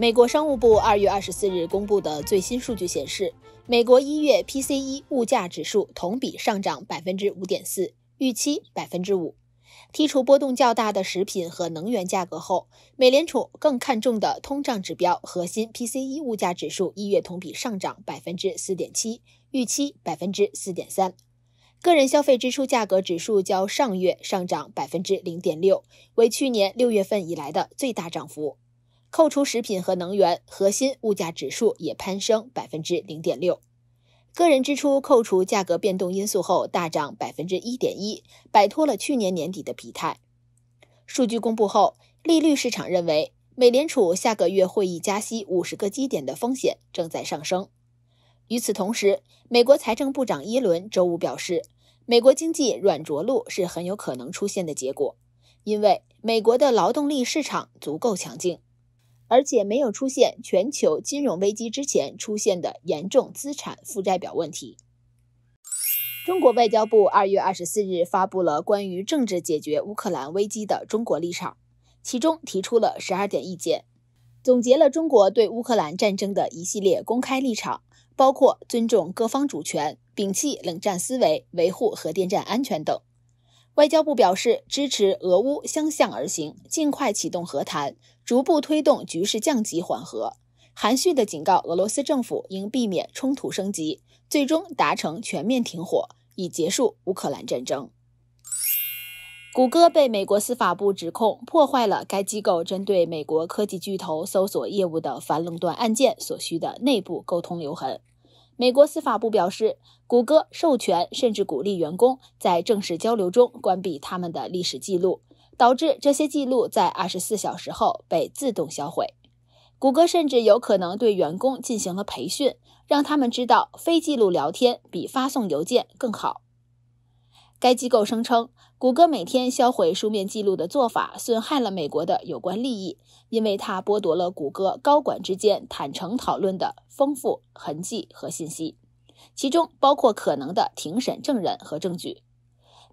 美国商务部二月二十四日公布的最新数据显示，美国一月 PCE 物价指数同比上涨百分之五点四，预期百分之五。剔除波动较大的食品和能源价格后，美联储更看重的通胀指标核心 PCE 物价指数一月同比上涨百分之四点七，预期百分之四点三。个人消费支出价格指数较上月上涨百分之零点六，为去年六月份以来的最大涨幅。扣除食品和能源，核心物价指数也攀升百分之零点六。个人支出扣除价格变动因素后大涨百分之一点一，摆脱了去年年底的疲态。数据公布后，利率市场认为美联储下个月会议加息五十个基点的风险正在上升。与此同时，美国财政部长耶伦周五表示，美国经济软着陆是很有可能出现的结果，因为美国的劳动力市场足够强劲。而且没有出现全球金融危机之前出现的严重资产负债表问题。中国外交部二月二十四日发布了关于政治解决乌克兰危机的中国立场，其中提出了十二点意见，总结了中国对乌克兰战争的一系列公开立场，包括尊重各方主权、摒弃冷战思维、维护核电站安全等。外交部表示，支持俄乌相向而行，尽快启动和谈，逐步推动局势降级缓和。含蓄地警告俄罗斯政府，应避免冲突升级，最终达成全面停火，以结束乌克兰战争。谷歌被美国司法部指控，破坏了该机构针对美国科技巨头搜索业务的反垄断案件所需的内部沟通留痕。美国司法部表示，谷歌授权甚至鼓励员工在正式交流中关闭他们的历史记录，导致这些记录在二十四小时后被自动销毁。谷歌甚至有可能对员工进行了培训，让他们知道非记录聊天比发送邮件更好。该机构声称，谷歌每天销毁书面记录的做法损害了美国的有关利益，因为它剥夺了谷歌高管之间坦诚讨论的丰富痕迹和信息，其中包括可能的庭审证人和证据。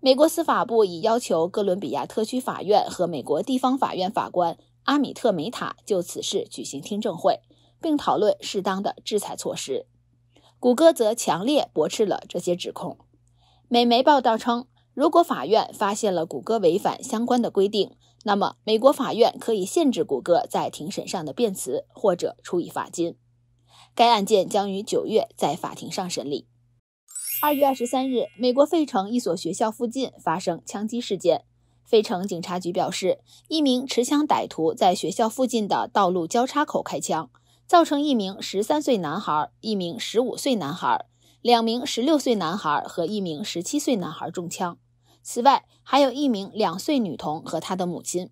美国司法部已要求哥伦比亚特区法院和美国地方法院法官阿米特·梅塔就此事举行听证会，并讨论适当的制裁措施。谷歌则强烈驳斥了这些指控。美媒报道称，如果法院发现了谷歌违反相关的规定，那么美国法院可以限制谷歌在庭审上的辩词，或者处以罚金。该案件将于九月在法庭上审理。二月二十三日，美国费城一所学校附近发生枪击事件。费城警察局表示，一名持枪歹徒在学校附近的道路交叉口开枪，造成一名十三岁男孩、一名十五岁男孩。两名16岁男孩和一名17岁男孩中枪，此外还有一名两岁女童和她的母亲。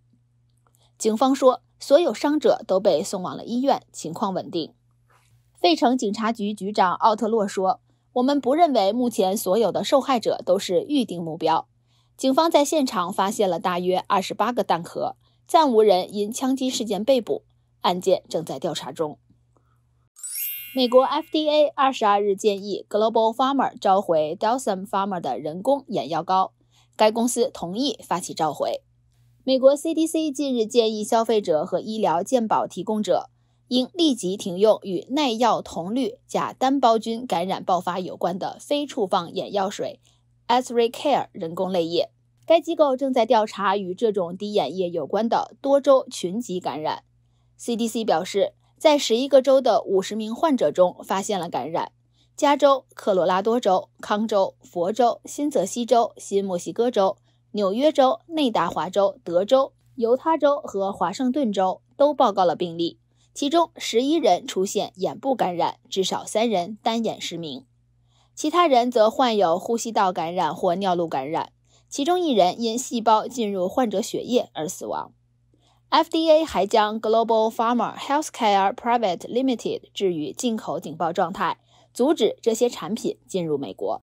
警方说，所有伤者都被送往了医院，情况稳定。费城警察局局长奥特洛说：“我们不认为目前所有的受害者都是预定目标。”警方在现场发现了大约28个弹壳，暂无人因枪击事件被捕。案件正在调查中。美国 FDA 二十二日建议 Global Farmer 召回 d o l s o n Farmer 的人工眼药膏，该公司同意发起召回。美国 CDC 近日建议消费者和医疗健保提供者应立即停用与耐药铜绿假单胞菌感染爆发有关的非处方眼药水 AsriCare 人工泪液。该机构正在调查与这种滴眼液有关的多州群集感染。CDC 表示。在十一个州的五十名患者中发现了感染，加州、科罗拉多州、康州、佛州、新泽西州、新墨西哥州、纽约州、内达华州、德州、犹他州和华盛顿州都报告了病例，其中十一人出现眼部感染，至少三人单眼失明，其他人则患有呼吸道感染或尿路感染，其中一人因细胞进入患者血液而死亡。FDA 还将 Global Farmer Healthcare Private Limited 置于进口警报状态，阻止这些产品进入美国。